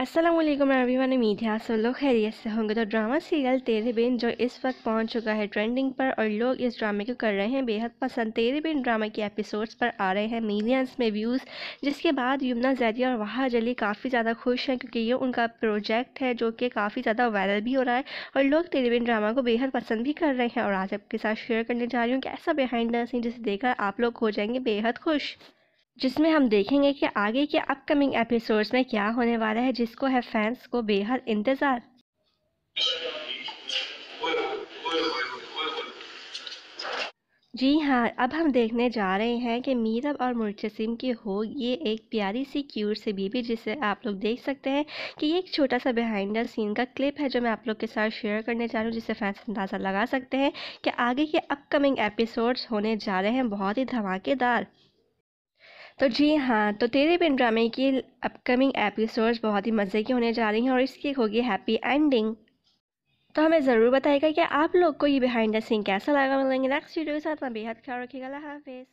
Aslam everyone उम्मीद है आप लोग खैरियत से होंगे तो ड्रामा सीरियल तेरे बिन जो इस वक्त पहुंच चुका है ट्रेंडिंग पर और लोग इस ड्रामे को कर रहे हैं बेहद पसंद तेरे बिन ड्रामे के एपिसोड्स पर आ रहे हैं मिलियंस में व्यूज़ जिसके बाद यमुना जैदी और वहा जली काफ़ी ज़्यादा खुश हैं क्योंकि ये उनका प्रोजेक्ट है जो कि काफ़ी ज़्यादा वायरल भी हो रहा है और लोग तेरे बिन ड्रामा को बेहद पसंद भी कर रहे हैं और आज आपके साथ शेयर करने जा रही हूँ कि ऐसा बिहाइंड द सीन जिसे देखकर आप लोग हो जाएंगे बेहद खुश जिसमें हम देखेंगे कि आगे के अपकमिंग एपिसोड्स में क्या होने वाला है जिसको है फैंस को बेहद इंतज़ार जी हाँ अब हम देखने जा रहे हैं कि मीरब और मुर्तसिम की हो ये एक प्यारी सी क्यूट सी बीबी जिसे आप लोग देख सकते हैं कि ये एक छोटा सा बिहाइंड द सीन का क्लिप है जो मैं आप लोग के साथ शेयर करने जा रहा हूँ जिससे फैंस अंदाज़ा लगा सकते हैं कि आगे के अपकमिंग एपिसोड्स होने जा रहे हैं बहुत ही धमाकेदार तो जी हाँ तो तेरे बिन ड्रामे की अपकमिंग एपिसोड्स बहुत ही मज़े की होने जा रही हैं और इसकी होगी हैप्पी एंडिंग तो हमें ज़रूर बताएगा कि आप लोग को ये बिहाइंड द सीन कैसा लगा मिलेंगे नेक्स्ट वीडियो के साथ मैं बेहद ख्याल रखिएगा हाफिज़